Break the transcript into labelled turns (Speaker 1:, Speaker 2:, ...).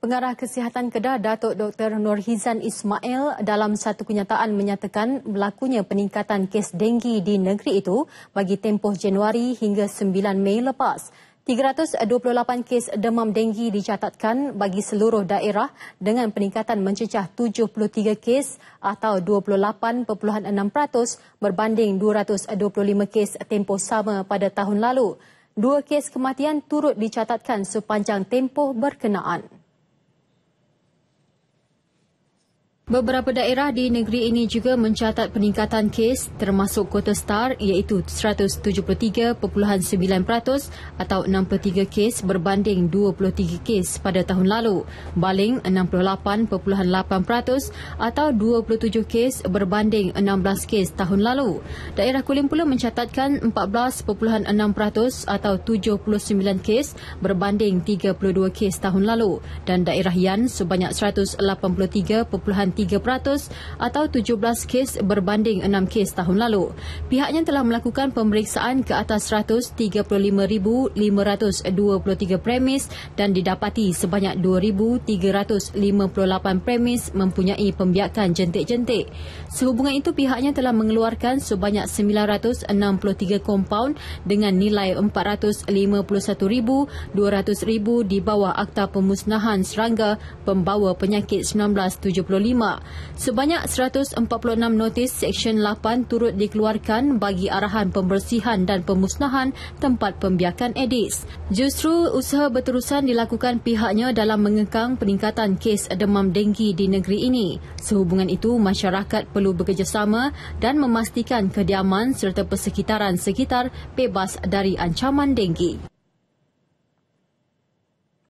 Speaker 1: Pengarah Kesihatan Kedah Datuk Dr. Nurhizan Ismail dalam satu kenyataan menyatakan berlakunya peningkatan kes denggi di negeri itu bagi tempoh Januari hingga 9 Mei lepas. 328 kes demam denggi dicatatkan bagi seluruh daerah dengan peningkatan mencecah 73 kes atau 28.6% berbanding 225 kes tempoh sama pada tahun lalu. Dua kes kematian turut dicatatkan sepanjang tempoh berkenaan. Beberapa daerah di negeri ini juga mencatat peningkatan kes termasuk Kota Star iaitu 173.9% atau 63 kes berbanding 23 kes pada tahun lalu, Baling 68.8% atau 27 kes berbanding 16 kes tahun lalu. Daerah Kulim pula mencatatkan 14.6% atau 79 kes berbanding 32 kes tahun lalu dan daerah Yan sebanyak 183.3% 3% atau 17 kes berbanding 6 kes tahun lalu. Pihaknya telah melakukan pemeriksaan ke atas 135,523 premis dan didapati sebanyak 2,358 premis mempunyai pembiakan jentik-jentik. Sehubungan itu pihaknya telah mengeluarkan sebanyak 963 kompaun dengan nilai 451,200 ribu di bawah Akta Pemusnahan Serangga Pembawa Penyakit 1975. Sabah. Sebanyak 146 notis Seksyen 8 turut dikeluarkan bagi arahan pembersihan dan pemusnahan tempat pembiakan Edis. Justru usaha berterusan dilakukan pihaknya dalam mengekang peningkatan kes demam denggi di negeri ini. Sehubungan itu, masyarakat perlu bekerjasama dan memastikan kediaman serta persekitaran sekitar bebas dari ancaman denggi.